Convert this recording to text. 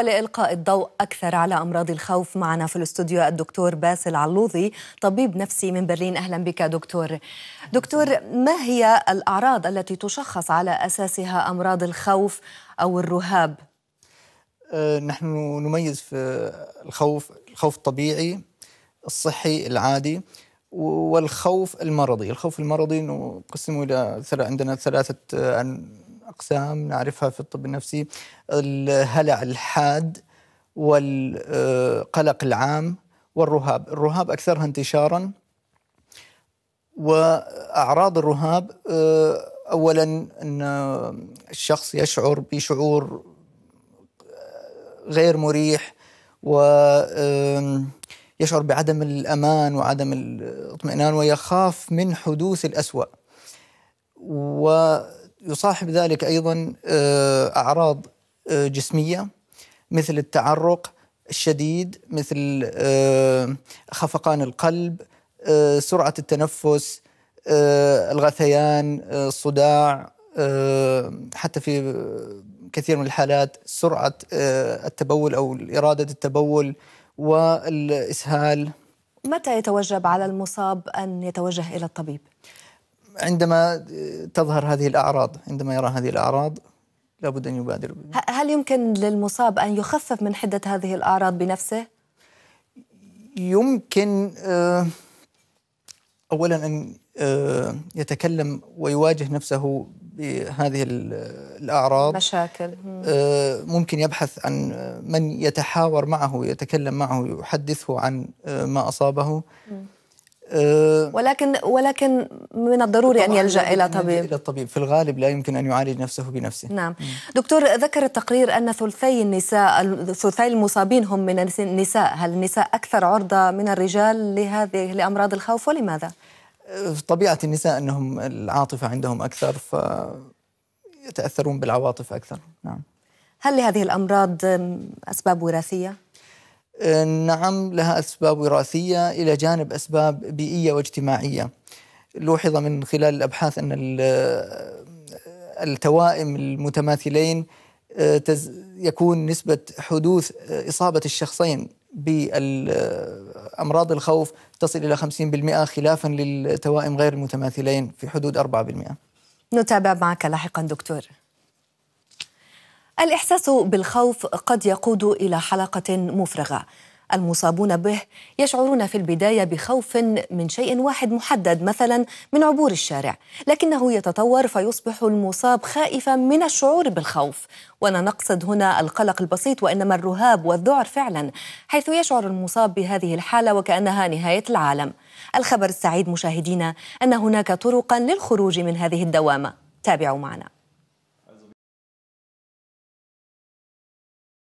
ولإلقاء الضوء أكثر على أمراض الخوف معنا في الاستوديو الدكتور باسل علوظي طبيب نفسي من برلين أهلا بك دكتور دكتور ما هي الأعراض التي تشخص على أساسها أمراض الخوف أو الرهاب؟ أه، نحن نميز في الخوف الخوف الطبيعي الصحي العادي والخوف المرضي الخوف المرضي نقسمه إلى عندنا ثلاثة أقسام نعرفها في الطب النفسي الهلع الحاد والقلق العام والرهاب الرهاب أكثرها انتشارا وأعراض الرهاب أولا أن الشخص يشعر بشعور غير مريح و يشعر بعدم الأمان وعدم الاطمئنان ويخاف من حدوث الأسوأ و يصاحب ذلك ايضا آه، اعراض آه، جسميه مثل التعرق الشديد مثل آه، خفقان القلب سرعه التنفس الغثيان الصداع حتى في كثير من الحالات سرعه التبول او اراده التبول والاسهال متى يتوجب على المصاب ان يتوجه الى الطبيب عندما تظهر هذه الأعراض عندما يرى هذه الأعراض لابد أن يبادر هل يمكن للمصاب أن يخفف من حدة هذه الأعراض بنفسه؟ يمكن آه، أولا أن آه، يتكلم ويواجه نفسه بهذه الأعراض مشاكل آه، ممكن يبحث عن من يتحاور معه يتكلم معه يحدثه عن ما أصابه م. أه، ولكن ولكن من الضروري ان يلجا الى طبيب الى الطبيب في الغالب لا يمكن ان يعالج نفسه بنفسه نعم دكتور ذكر التقرير ان ثلثي النساء ثلثي المصابين هم من النساء هل النساء اكثر عرضه من الرجال لهذه لامراض الخوف ولماذا أه، طبيعه النساء انهم العاطفه عندهم اكثر ف يتاثرون بالعواطف اكثر نعم هل لهذه الامراض اسباب وراثيه آه، نعم لها أسباب وراثية إلى جانب أسباب بيئية واجتماعية لوحظ من خلال الأبحاث أن آه، التوائم المتماثلين آه، يكون نسبة حدوث إصابة الشخصين بأمراض الخوف تصل إلى 50% خلافا للتوائم غير المتماثلين في حدود 4% نتابع معك لاحقا دكتور الإحساس بالخوف قد يقود إلى حلقة مفرغة المصابون به يشعرون في البداية بخوف من شيء واحد محدد مثلا من عبور الشارع لكنه يتطور فيصبح المصاب خائفا من الشعور بالخوف ولا نقصد هنا القلق البسيط وإنما الرهاب والذعر فعلا حيث يشعر المصاب بهذه الحالة وكأنها نهاية العالم الخبر السعيد مشاهدينا أن هناك طرقا للخروج من هذه الدوامة تابعوا معنا